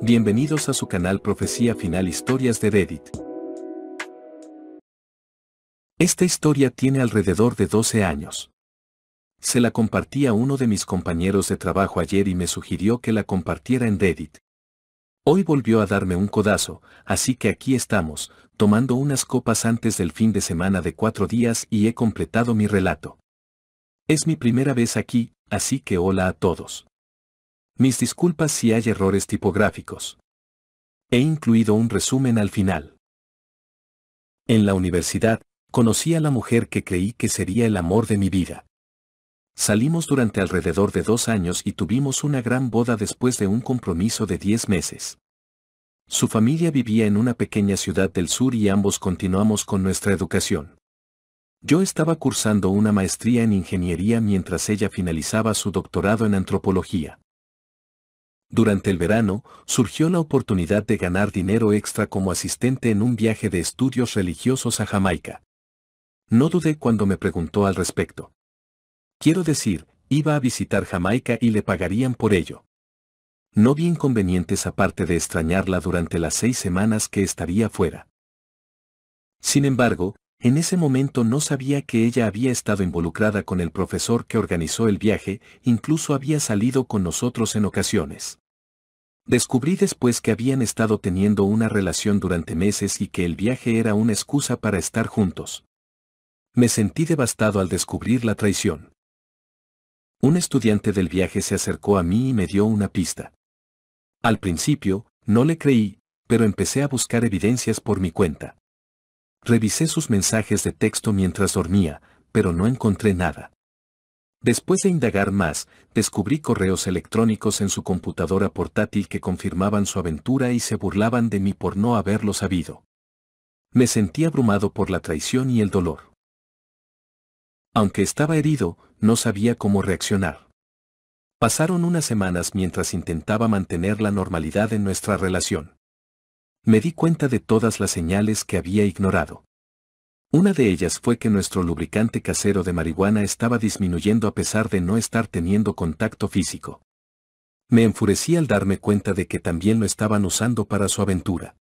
Bienvenidos a su canal Profecía Final Historias de Reddit. Esta historia tiene alrededor de 12 años. Se la compartí a uno de mis compañeros de trabajo ayer y me sugirió que la compartiera en Reddit. Hoy volvió a darme un codazo, así que aquí estamos, tomando unas copas antes del fin de semana de cuatro días y he completado mi relato. Es mi primera vez aquí, así que hola a todos. Mis disculpas si hay errores tipográficos. He incluido un resumen al final. En la universidad, conocí a la mujer que creí que sería el amor de mi vida. Salimos durante alrededor de dos años y tuvimos una gran boda después de un compromiso de diez meses. Su familia vivía en una pequeña ciudad del sur y ambos continuamos con nuestra educación. Yo estaba cursando una maestría en ingeniería mientras ella finalizaba su doctorado en antropología. Durante el verano, surgió la oportunidad de ganar dinero extra como asistente en un viaje de estudios religiosos a Jamaica. No dudé cuando me preguntó al respecto. Quiero decir, iba a visitar Jamaica y le pagarían por ello. No vi inconvenientes aparte de extrañarla durante las seis semanas que estaría fuera. Sin embargo, en ese momento no sabía que ella había estado involucrada con el profesor que organizó el viaje, incluso había salido con nosotros en ocasiones. Descubrí después que habían estado teniendo una relación durante meses y que el viaje era una excusa para estar juntos. Me sentí devastado al descubrir la traición. Un estudiante del viaje se acercó a mí y me dio una pista. Al principio, no le creí, pero empecé a buscar evidencias por mi cuenta. Revisé sus mensajes de texto mientras dormía, pero no encontré nada. Después de indagar más, descubrí correos electrónicos en su computadora portátil que confirmaban su aventura y se burlaban de mí por no haberlo sabido. Me sentí abrumado por la traición y el dolor. Aunque estaba herido, no sabía cómo reaccionar. Pasaron unas semanas mientras intentaba mantener la normalidad en nuestra relación me di cuenta de todas las señales que había ignorado. Una de ellas fue que nuestro lubricante casero de marihuana estaba disminuyendo a pesar de no estar teniendo contacto físico. Me enfurecí al darme cuenta de que también lo estaban usando para su aventura.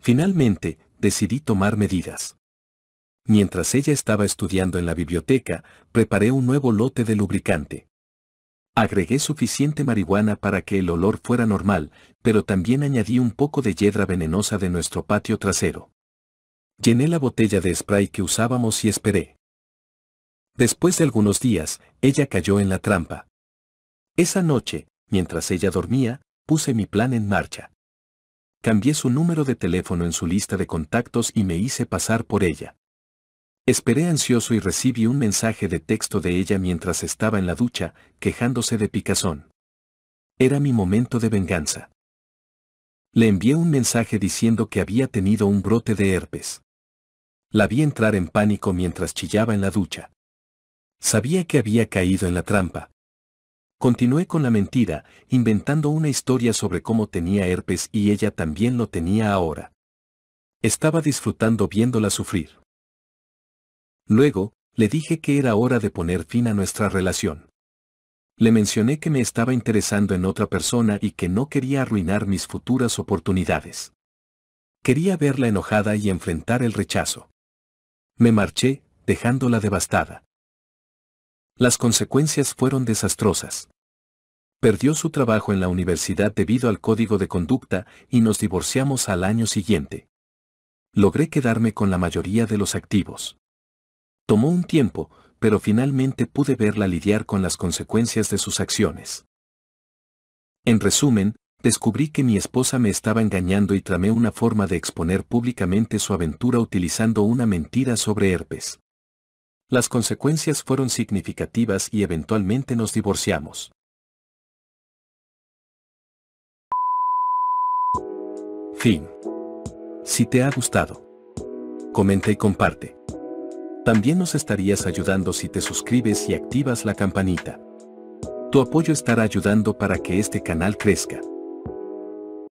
Finalmente, decidí tomar medidas. Mientras ella estaba estudiando en la biblioteca, preparé un nuevo lote de lubricante. Agregué suficiente marihuana para que el olor fuera normal, pero también añadí un poco de hiedra venenosa de nuestro patio trasero. Llené la botella de spray que usábamos y esperé. Después de algunos días, ella cayó en la trampa. Esa noche, mientras ella dormía, puse mi plan en marcha. Cambié su número de teléfono en su lista de contactos y me hice pasar por ella. Esperé ansioso y recibí un mensaje de texto de ella mientras estaba en la ducha, quejándose de picazón. Era mi momento de venganza. Le envié un mensaje diciendo que había tenido un brote de herpes. La vi entrar en pánico mientras chillaba en la ducha. Sabía que había caído en la trampa. Continué con la mentira, inventando una historia sobre cómo tenía herpes y ella también lo tenía ahora. Estaba disfrutando viéndola sufrir. Luego, le dije que era hora de poner fin a nuestra relación. Le mencioné que me estaba interesando en otra persona y que no quería arruinar mis futuras oportunidades. Quería verla enojada y enfrentar el rechazo. Me marché, dejándola devastada. Las consecuencias fueron desastrosas. Perdió su trabajo en la universidad debido al código de conducta y nos divorciamos al año siguiente. Logré quedarme con la mayoría de los activos. Tomó un tiempo, pero finalmente pude verla lidiar con las consecuencias de sus acciones. En resumen, descubrí que mi esposa me estaba engañando y tramé una forma de exponer públicamente su aventura utilizando una mentira sobre herpes. Las consecuencias fueron significativas y eventualmente nos divorciamos. Fin. Si te ha gustado, comenta y comparte. También nos estarías ayudando si te suscribes y activas la campanita. Tu apoyo estará ayudando para que este canal crezca.